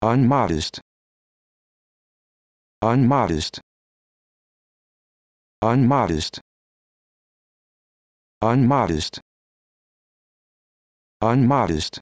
unmodest unmodest unmodest unmodest unmodest